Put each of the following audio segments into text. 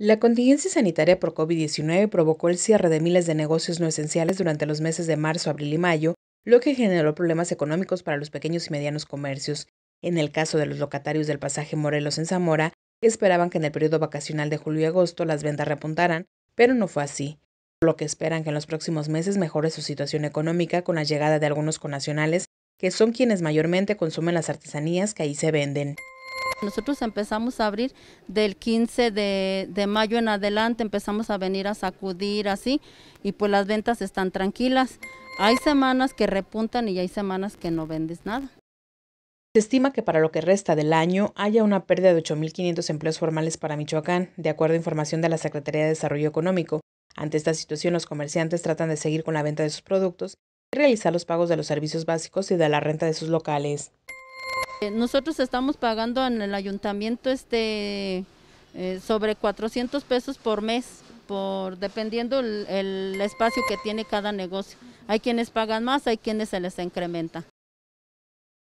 La contingencia sanitaria por COVID-19 provocó el cierre de miles de negocios no esenciales durante los meses de marzo, abril y mayo, lo que generó problemas económicos para los pequeños y medianos comercios. En el caso de los locatarios del pasaje Morelos en Zamora, esperaban que en el periodo vacacional de julio y agosto las ventas repuntaran, pero no fue así, por lo que esperan que en los próximos meses mejore su situación económica con la llegada de algunos conacionales, que son quienes mayormente consumen las artesanías que ahí se venden. Nosotros empezamos a abrir del 15 de, mayo en adelante, empezamos a venir a sacudir así y pues las ventas están tranquilas. Hay semanas que repuntan y hay semanas que no vendes nada. Se estima que para lo que resta del año haya una pérdida de 8.500 empleos formales para Michoacán, de acuerdo a información de la Secretaría de Desarrollo Económico. Ante esta situación, los comerciantes tratan de seguir con la venta de sus productos y realizar los pagos de los servicios básicos y de la renta de sus locales. Eh, nosotros estamos pagando en el ayuntamiento este, eh, sobre 400 pesos por mes, por, dependiendo el, espacio que tiene cada negocio. Hay quienes pagan más, hay quienes se les incrementa.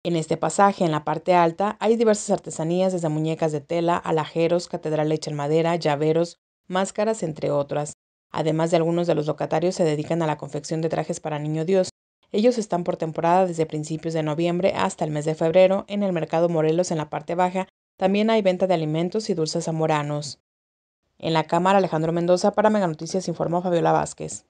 En este pasaje, en la parte alta, hay diversas artesanías desde muñecas de tela, alajeros, catedral hecha en madera, llaveros, máscaras, entre otras. Además de algunos de los locatarios se dedican a la confección de trajes para niño Dios, ellos están por temporada desde principios de noviembre hasta el mes de febrero en el mercado Morelos en la parte baja. También hay venta de alimentos y dulces a moranos. En la Cámara Alejandro Mendoza para Mega Noticias informó Fabiola Vázquez.